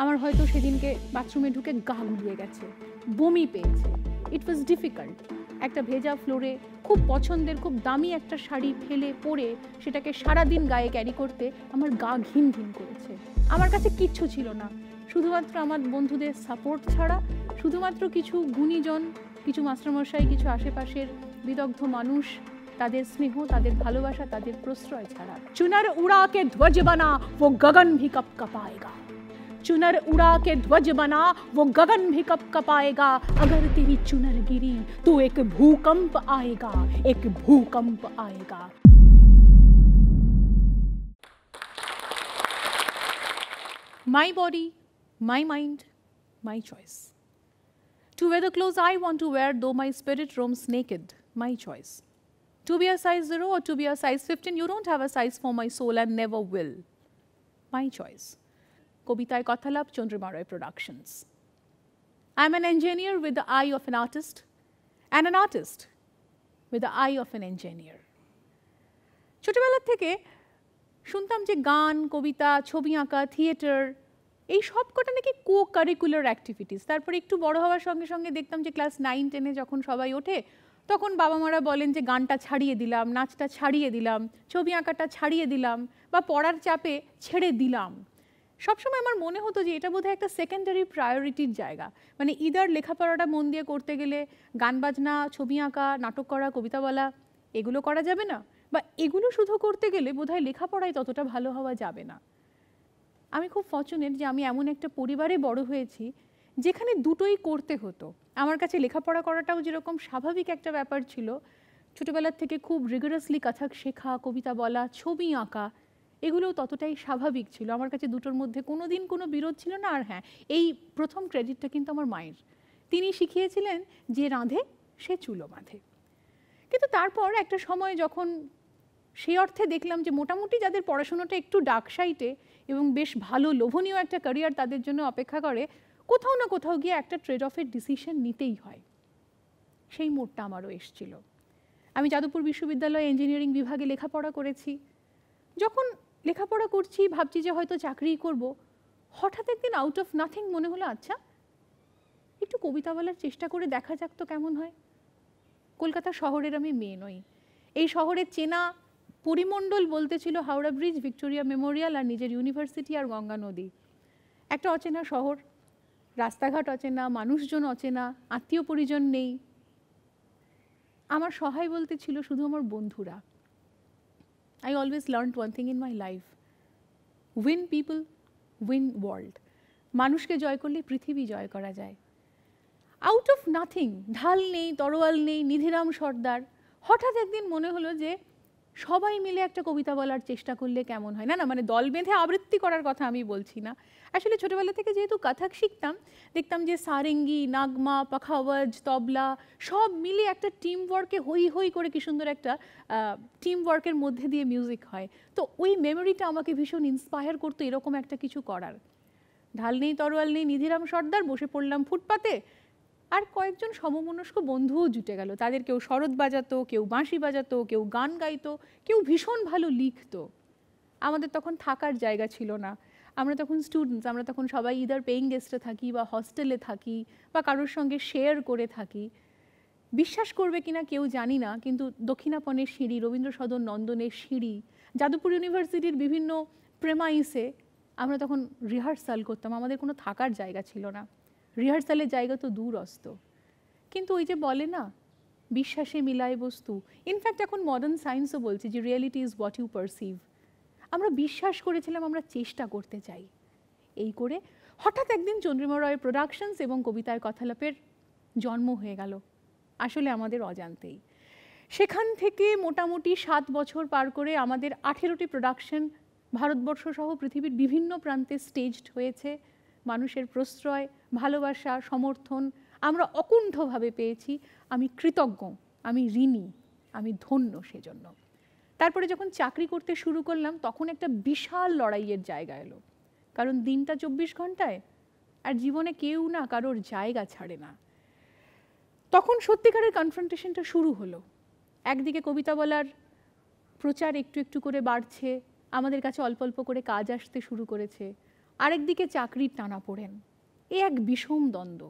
আমার হয়তো সেদিনকে বাথরুমে ঢুকে গা গুলিয়ে গেছে বমি পেয়েছে ইট ওয়াজ ডিফিকাল্ট একটা ভেজা ফ্লোরে খুব পছন্দের খুব দামি একটা শাড়ি ফেলে পরে সেটাকে সারাদিন গায়ে ক্যারি করতে আমার গা ঘিন ঘিন করেছে আমার কাছে কিচ্ছু ছিল না শুধুমাত্র আমার বন্ধুদের সাপোর্ট ছাড়া শুধুমাত্র কিছু গুণীজন কিছু মাস্টারমশাই কিছু আশেপাশের বিদগ্ধ মানুষ তাদের স্নেহ তাদের ভালোবাসা তাদের প্রশ্রয় ছাড়া চুনার উড়াকে ধ্বজ বানা ও গগন ভি কপ चुनर उड़ा के ध्वज बना वो गगन भी कप कप आएगा अगर तेरी चुनर गिरी तो एक भूकंप आएगा एक भूकंप आएगा my body my mind my choice to wear the clothes I want to wear though my spirit roams naked my choice to be a size zero और to be a size fifteen you don't have a size for my soul and never will my choice কবিতায় কথালাপ চন্দ্রমারায় productions I am an engineer with the eye of an artist and an artist with the eye of an engineer ছোটোবেলার থেকে শুনতাম যে গান কবিতা ছবি আঁকা থিয়েটার এই সব কটা নাকি কো কারিকুলার অ্যাক্টিভিটিস তারপর একটু বড় হওয়ার সঙ্গে সঙ্গে দেখতাম যে ক্লাস নাইন টেনে যখন সবাই ওঠে তখন বাবা মারা বলেন যে গানটা ছাড়িয়ে দিলাম নাচটা ছাড়িয়ে দিলাম ছবি আঁকাটা ছাড়িয়ে দিলাম বা পড়ার চাপে ছেড়ে দিলাম সবসময় আমার মনে হতো যে এটা বোধহয় একটা সেকেন্ডারি প্রায়োরিটির জায়গা মানে ইদার লেখাপড়াটা মন দিয়ে করতে গেলে গান বাজনা ছবি আঁকা নাটক করা কবিতা বলা এগুলো করা যাবে না বা এগুলো শুধু করতে গেলে বোধহয় লেখাপড়ায় ততটা ভালো হওয়া যাবে না আমি খুব ফর্চুনেট যে আমি এমন একটা পরিবারে বড় হয়েছি যেখানে দুটোই করতে হতো আমার কাছে লেখাপড়া করাটাও যেরকম স্বাভাবিক একটা ব্যাপার ছিল ছোটোবেলার থেকে খুব রিগারাসলি কথক শেখা কবিতা বলা ছবি আঁকা এগুলোও ততটাই স্বাভাবিক ছিল আমার কাছে দুটোর মধ্যে কোনো দিন কোনো বিরোধ ছিল না আর হ্যাঁ এই প্রথম ক্রেডিটটা কিন্তু আমার মায়ের তিনি শিখিয়েছিলেন যে রাঁধে সে চুলো বাঁধে কিন্তু তারপর একটা সময় যখন সেই অর্থে দেখলাম যে মোটামুটি যাদের পড়াশোনাটা একটু ডাক সাইটে এবং বেশ ভালো লোভনীয় একটা ক্যারিয়ার তাদের জন্য অপেক্ষা করে কোথাও না কোথাও গিয়ে একটা ট্রেড অফের ডিসিশন নিতেই হয় সেই মোড়টা আমারও এসছিল আমি যাদবপুর বিশ্ববিদ্যালয়ে ইঞ্জিনিয়ারিং বিভাগে লেখাপড়া করেছি যখন লেখাপড়া করছি ভাবছি যে হয়তো চাকরিই করব হঠাৎ একদিন আউট অফ নাথিং মনে হলো আচ্ছা একটু কবিতা বলার চেষ্টা করে দেখা যাক তো কেমন হয় কলকাতা শহরের আমি মেয়ে নই এই শহরের চেনা পরিমণ্ডল বলতে ছিল হাওড়া ব্রিজ ভিক্টোরিয়া মেমোরিয়াল আর নিজের ইউনিভার্সিটি আর গঙ্গা নদী একটা অচেনা শহর রাস্তাঘাট অচেনা মানুষজন অচেনা আত্মীয় পরিজন নেই আমার সহায় বলতে ছিল শুধু আমার বন্ধুরা I always learned one thing in my life win people, win world. মানুষকে জয় করলে পৃথিবী জয় করা যায় আউট অফ নাথিং ঢাল নেই তরোয়াল নেই নিধিরাম সর্দার হঠাৎ একদিন মনে হলো যে সবাই মিলে একটা কবিতা বলার চেষ্টা করলে কেমন হয় না না মানে দল বেঁধে আবৃত্তি করার কথা আমি বলছি না আসলে ছোটোবেলা থেকে যেহেতু কথাক শিখতাম দেখতাম যে সারেঙ্গি নাগমা পাখাওয়াজ তবলা সব মিলে একটা টিম ওয়ার্কে হই হই করে কি সুন্দর একটা টিম ওয়ার্কের মধ্যে দিয়ে মিউজিক হয় তো ওই মেমোরিটা আমাকে ভীষণ ইন্সপায়ার করতো এরকম একটা কিছু করার ঢাল নেই তরোয়াল নেই নিধিরাম সর্দার বসে পড়লাম ফুটপাতে আর কয়েকজন সমমনস্ক বন্ধুও জুটে গেল তাদের কেউ শরৎ বাজাতো কেউ বাঁশি বাজাতো কেউ গান গাইতো কেউ ভীষণ ভালো লিখতো আমাদের তখন থাকার জায়গা ছিল না আমরা তখন স্টুডেন্টস আমরা তখন সবাই ইদার পেইং গেস্টে থাকি বা হস্টেলে থাকি বা কারোর সঙ্গে শেয়ার করে থাকি বিশ্বাস করবে কিনা কেউ জানি না কিন্তু দক্ষিণাপনের সিঁড়ি রবীন্দ্রসদন নন্দনের সিঁড়ি যাদবপুর ইউনিভার্সিটির বিভিন্ন প্রেমাইসে আমরা তখন রিহার্সাল করতাম আমাদের কোনো থাকার জায়গা ছিল না রিহার্সালের জায়গা তো অস্ত কিন্তু ওই যে বলে না বিশ্বাসে মিলায় বস্তু ইনফ্যাক্ট এখন মডার্ন সায়েন্সও বলছে যে reality is what you perceive আমরা বিশ্বাস করেছিলাম আমরা চেষ্টা করতে চাই এই করে হঠাৎ একদিন চন্দ্রিমা রয়ের প্রোডাকশনস এবং কবিতার কথালাপের জন্ম হয়ে গেল আসলে আমাদের অজান্তেই সেখান থেকে মোটামুটি সাত বছর পার করে আমাদের আঠেরোটি প্রোডাকশন ভারতবর্ষ সহ পৃথিবীর বিভিন্ন প্রান্তে স্টেজড হয়েছে মানুষের প্রশ্রয় ভালোবাসা সমর্থন আমরা অকুণ্ঠভাবে পেয়েছি আমি কৃতজ্ঞ আমি ঋণী আমি ধন্য সেজন্য তারপরে যখন চাকরি করতে শুরু করলাম তখন একটা বিশাল লড়াইয়ের জায়গা এলো কারণ দিনটা চব্বিশ ঘন্টায় আর জীবনে কেউ না কারোর জায়গা ছাড়ে না তখন সত্যিকারের কনফ্রন্টেশনটা শুরু হলো একদিকে কবিতা বলার প্রচার একটু একটু করে বাড়ছে আমাদের কাছে অল্প অল্প করে কাজ আসতে শুরু করেছে আরেকদিকে চাকরির টানা পড়েন এ এক বিষম দ্বন্দ্ব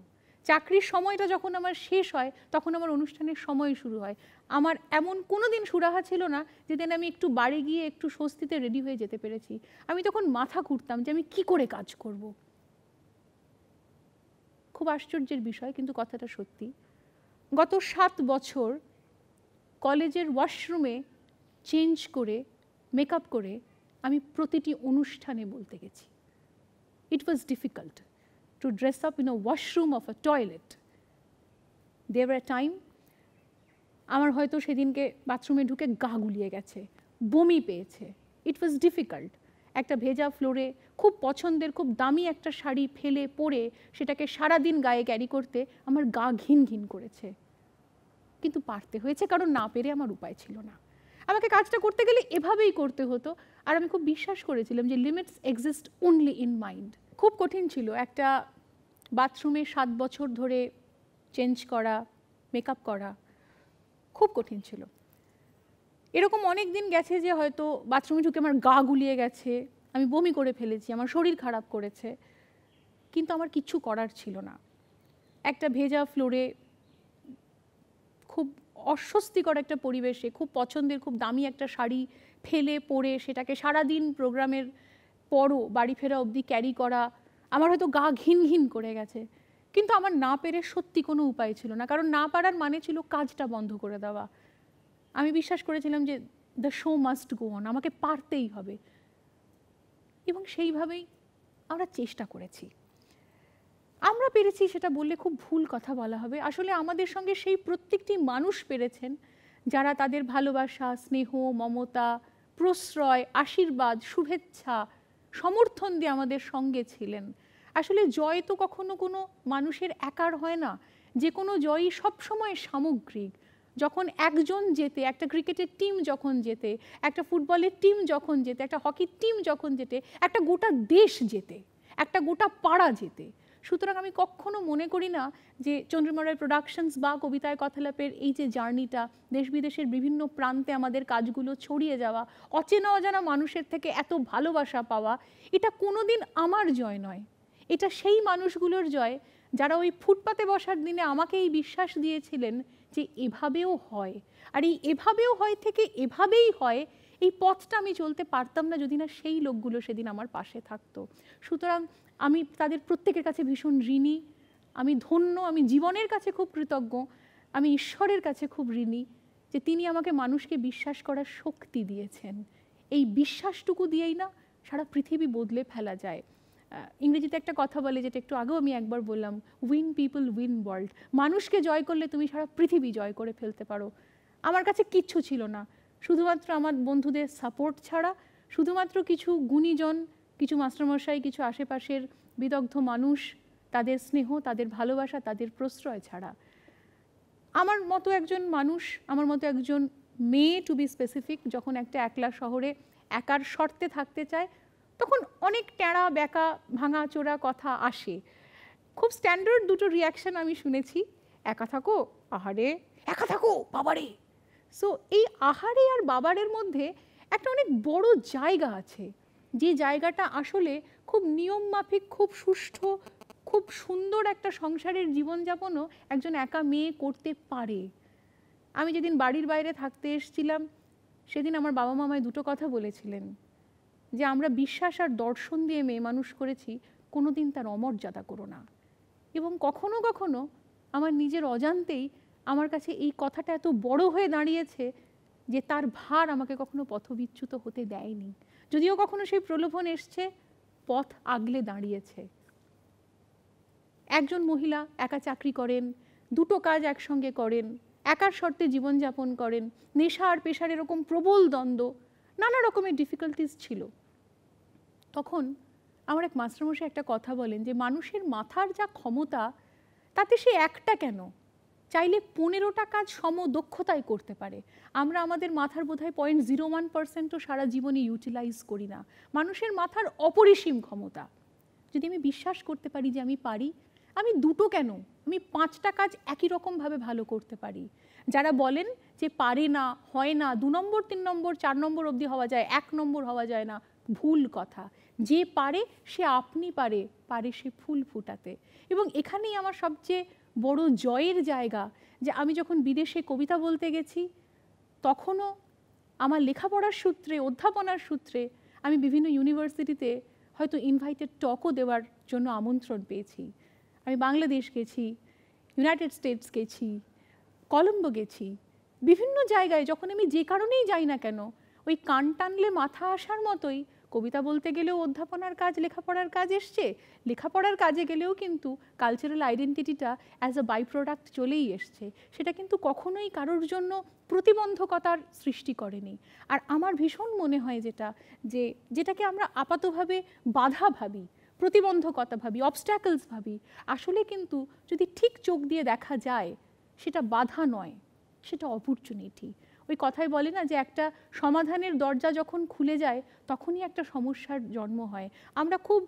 চাকরির সময়টা যখন আমার শেষ হয় তখন আমার অনুষ্ঠানের সময় শুরু হয় আমার এমন কোনো দিন সুরাহা ছিল না যেদিন আমি একটু বাড়ি গিয়ে একটু স্বস্তিতে রেডি হয়ে যেতে পেরেছি আমি তখন মাথা ঘুরতাম যে আমি কি করে কাজ করব। খুব আশ্চর্যের বিষয় কিন্তু কথাটা সত্যি গত সাত বছর কলেজের ওয়াশরুমে চেঞ্জ করে মেকআপ করে আমি প্রতিটি অনুষ্ঠানে বলতে গেছি It was difficult to dress up in a washroom of a toilet. There were a time আমার হয়তো সেদিনকে বাথরুমে ঢুকে গা গুলিয়ে গেছে বমি পেয়েছে ইট ওয়াজ ডিফিকাল্ট একটা ভেজা ফ্লোরে খুব পছন্দের খুব দামি একটা শাড়ি ফেলে পরে সেটাকে সারাদিন গায়ে ক্যারি করতে আমার গা ঘিন ঘিন করেছে কিন্তু পারতে হয়েছে কারণ না পেরে আমার উপায় ছিল না আমাকে কাজটা করতে গেলে এভাবেই করতে হতো আর আমি খুব বিশ্বাস করেছিলাম যে limits exist only in mind খুব কঠিন ছিল একটা বাথরুমে সাত বছর ধরে চেঞ্জ করা মেকআপ করা খুব কঠিন ছিল এরকম অনেক দিন গেছে যে হয়তো বাথরুমে ঢুকে আমার গা গুলিয়ে গেছে আমি বমি করে ফেলেছি আমার শরীর খারাপ করেছে কিন্তু আমার কিচ্ছু করার ছিল না একটা ভেজা ফ্লোরে খুব অস্বস্তিকর একটা পরিবেশে খুব পছন্দের খুব দামি একটা শাড়ি ফেলে পরে সেটাকে সারাদিন প্রোগ্রামের পরও বাড়ি ফেরা অবধি ক্যারি করা আমার হয়তো গা ঘিন ঘিন করে গেছে কিন্তু আমার না পেরে সত্যি কোনো উপায় ছিল না কারণ না পারার মানে ছিল কাজটা বন্ধ করে দেওয়া আমি বিশ্বাস করেছিলাম যে the show must go on আমাকে পারতেই হবে এবং সেইভাবেই আমরা চেষ্টা করেছি আমরা পেরেছি সেটা বললে খুব ভুল কথা বলা হবে আসলে আমাদের সঙ্গে সেই প্রত্যেকটি মানুষ পেরেছেন যারা তাদের ভালোবাসা স্নেহ মমতা প্রশ্রয় আশীর্বাদ শুভেচ্ছা সমর্থন দিয়ে আমাদের সঙ্গে ছিলেন আসলে জয় তো কখনো কোনো মানুষের একার হয় না যে কোনো জয়ই সবসময় সামগ্রিক যখন একজন যেতে একটা ক্রিকেটের টিম যখন যেতে একটা ফুটবলের টিম যখন যেতে একটা হকির টিম যখন যেতে একটা গোটা দেশ যেতে একটা গোটা পাড়া যেতে সুতরাং আমি কখনো মনে করি না যে চন্দ্রমা রায় প্রোডাকশনস বা কবিতায় কথালাপের এই যে জার্নিটা দেশ বিদেশের বিভিন্ন প্রান্তে আমাদের কাজগুলো ছড়িয়ে যাওয়া অচেনা অজানা মানুষের থেকে এত ভালোবাসা পাওয়া এটা কোনোদিন আমার জয় নয় এটা সেই মানুষগুলোর জয় যারা ওই ফুটপাতে বসার দিনে আমাকে এই বিশ্বাস দিয়েছিলেন যে এভাবেও হয় আর এই এভাবেও হয় থেকে এভাবেই হয় এই পথটা আমি চলতে পারতাম না যদি না সেই লোকগুলো সেদিন আমার পাশে থাকতো সুতরাং আমি তাদের প্রত্যেকের কাছে ভীষণ ঋণী আমি ধন্য আমি জীবনের কাছে খুব কৃতজ্ঞ আমি ঈশ্বরের কাছে খুব ঋণী যে তিনি আমাকে মানুষকে বিশ্বাস করার শক্তি দিয়েছেন এই বিশ্বাসটুকু দিয়েই না সারা পৃথিবী বদলে ফেলা যায় ইংরেজিতে একটা কথা বলে যেটা একটু আগেও আমি একবার বললাম উইন পিপল উইন ওয়ার্ল্ড মানুষকে জয় করলে তুমি সারা পৃথিবী জয় করে ফেলতে পারো আমার কাছে কিচ্ছু ছিল না শুধুমাত্র আমার বন্ধুদের সাপোর্ট ছাড়া শুধুমাত্র কিছু গুণীজন কিছু মাস্টারমশাই কিছু আশেপাশের বিদগ্ধ মানুষ তাদের স্নেহ তাদের ভালোবাসা তাদের প্রশ্রয় ছাড়া আমার মতো একজন মানুষ আমার মতো একজন মেয়ে টু বি স্পেসিফিক যখন একটা একলা শহরে একার শর্তে থাকতে চায় তখন অনেক ট্যাঁড়া ব্যাকা ভাঙা চোরা কথা আসে খুব স্ট্যান্ডার্ড দুটো রিয়াকশান আমি শুনেছি একা থাকো আহারে একা থাকো বাবারে সো এই আহারে আর বাবারের মধ্যে একটা অনেক বড় জায়গা আছে যে জায়গাটা আসলে খুব নিয়ম মাফিক খুব সুষ্ঠু খুব সুন্দর একটা সংসারের জীবনযাপনও একজন একা মেয়ে করতে পারে আমি যেদিন বাড়ির বাইরে থাকতে এসছিলাম সেদিন আমার বাবা মামায় দুটো কথা বলেছিলেন যে আমরা বিশ্বাস আর দর্শন দিয়ে মেয়ে মানুষ করেছি কোনো দিন তার অমর্যাদা করো না এবং কখনো কখনো আমার নিজের অজান্তেই আমার কাছে এই কথাটা এত বড় হয়ে দাঁড়িয়েছে যে তার ভার আমাকে কখনো পথবিচ্যুত হতে দেয়নি যদিও কখনো সেই প্রলোভন এসছে পথ আগলে দাঁড়িয়েছে একজন মহিলা একা চাকরি করেন দুটো কাজ একসঙ্গে করেন একার শর্তে জীবনযাপন করেন নেশা আর পেশার এরকম প্রবল দ্বন্দ্ব নানা রকমের ডিফিকাল্টিস ছিল তখন আমার এক মাস্টারমশাই একটা কথা বলেন যে মানুষের মাথার যা ক্ষমতা তাতে সে একটা কেন চাইলে পনেরোটা কাজ সম দক্ষতায় করতে পারে আমরা আমাদের মাথার বোধহয় পয়েন্ট জিরো ওয়ান পার্সেন্টও সারা জীবনে ইউটিলাইজ করি না মানুষের মাথার অপরিসীম ক্ষমতা যদি আমি বিশ্বাস করতে পারি যে আমি পারি আমি দুটো কেন আমি পাঁচটা কাজ একই রকমভাবে ভালো করতে পারি যারা বলেন যে পারে না হয় না দু নম্বর তিন নম্বর চার নম্বর অবধি হওয়া যায় এক নম্বর হওয়া যায় না ভুল কথা যে পারে সে আপনি পারে পারে সে ফুল ফুটাতে এবং এখানেই আমার সবচেয়ে বড় জয়ের জায়গা যে আমি যখন বিদেশে কবিতা বলতে গেছি তখনও আমার লেখাপড়ার সূত্রে অধ্যাপনার সূত্রে আমি বিভিন্ন ইউনিভার্সিটিতে হয়তো ইনভাইটেড টকও দেওয়ার জন্য আমন্ত্রণ পেয়েছি আমি বাংলাদেশ গেছি ইউনাইটেড স্টেটস গেছি কলম্বো গেছি বিভিন্ন জায়গায় যখন আমি যে কারণেই যাই না কেন ওই কান টানলে মাথা আসার মতোই কবিতা বলতে গেলেও অধ্যাপনার কাজ লেখাপড়ার কাজ এসছে লেখাপড়ার কাজে গেলেও কিন্তু কালচারাল আইডেন্টিটিটা অ্যাজ আ বাই প্রোডাক্ট চলেই এসছে সেটা কিন্তু কখনোই কারোর জন্য প্রতিবন্ধকতার সৃষ্টি করেনি আর আমার ভীষণ মনে হয় যেটা যে যেটাকে আমরা আপাতভাবে বাধা ভাবি প্রতিবন্ধকতা ভাবি অবস্ট্যাকলস ভাবি আসলে কিন্তু যদি ঠিক চোখ দিয়ে দেখা যায় সেটা বাধা নয় সেটা অপরচুনিটি ওই কথাই বলে না যে একটা সমাধানের দরজা যখন খুলে যায় তখনই একটা সমস্যার জন্ম হয় আমরা খুব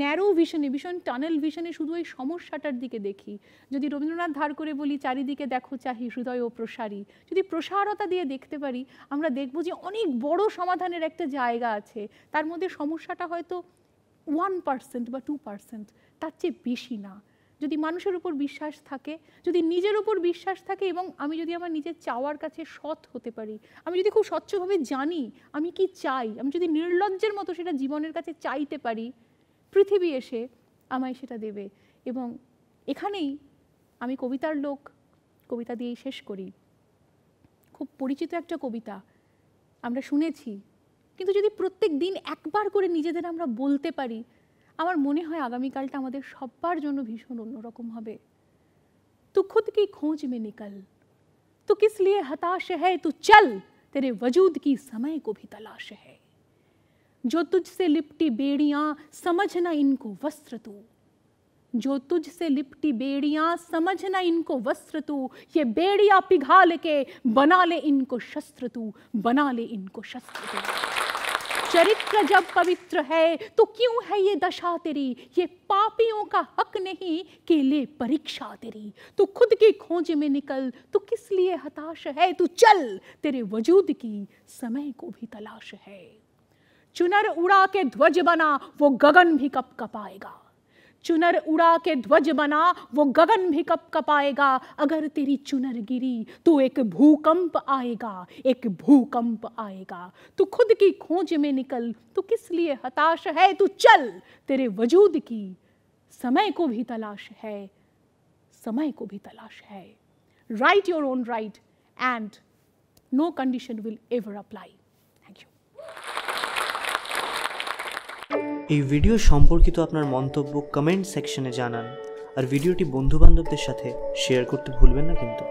ন্যারো ভিশনে ভীষণ টানেল ভিশনে শুধু ওই সমস্যাটার দিকে দেখি যদি রবীন্দ্রনাথ ধার করে বলি চারিদিকে দেখো চাহি হৃদয় ও প্রসারী যদি প্রসারতা দিয়ে দেখতে পারি আমরা দেখব যে অনেক বড় সমাধানের একটা জায়গা আছে তার মধ্যে সমস্যাটা হয়তো ওয়ান পার্সেন্ট বা টু পার্সেন্ট তার চেয়ে বেশি না যদি মানুষের উপর বিশ্বাস থাকে যদি নিজের উপর বিশ্বাস থাকে এবং আমি যদি আমার নিজের চাওয়ার কাছে সৎ হতে পারি আমি যদি খুব স্বচ্ছভাবে জানি আমি কি চাই আমি যদি নির্লজ্জের মতো সেটা জীবনের কাছে চাইতে পারি পৃথিবী এসে আমায় সেটা দেবে এবং এখানেই আমি কবিতার লোক কবিতা দিয়েই শেষ করি খুব পরিচিত একটা কবিতা আমরা শুনেছি কিন্তু যদি প্রত্যেক দিন একবার করে নিজেদের আমরা বলতে পারি আমার মনে হয় আগামীকালটা আমাদের সবার জন্য ভীষণ অন্যরকম হবে তু খুদ কি খোঁজ মে নিকল তু কিস লিয়ে হতাশ है तू चल तेरे वजूद की समय को भी तलाश है जो तुझसे लिपटी बेड़ियां समझना इनको वस्त्र तू जो तुझसे लिपटी बेड़ियां समझना इनको वस्त्र तू ये बेड़ियां पिघाल के बना ले इनको शस्त्र तू बना ले इनको शस्त्र तू चरित्र जब पवित्र है तो क्यों है ये दशा तेरी ये पापियों का हक नहीं के ले परीक्षा तेरी तू खुद की खोज में निकल तू किस लिए हताश है तू चल तेरे वजूद की समय को भी तलाश है चुनर उड़ा के ध्वज बना वो गगन भी कप कपाएगा चुनर उड़ा के ध्वज बना वो गगन भी कप कपाएगा अगर तेरी चुनर गिरी तो एक भूकंप आएगा एक भूकंप आएगा तू खुद की खोज में निकल तू किस लिए हताश है तू चल तेरे वजूद की समय को भी तलाश है समय को भी तलाश है right your own right and no condition will ever apply এই ভিডিও সম্পর্কিত আপনার মন্তব্য কমেন্ট সেকশনে জানান আর ভিডিওটি বন্ধুবান্ধবদের সাথে শেয়ার করতে ভুলবেন না কিন্তু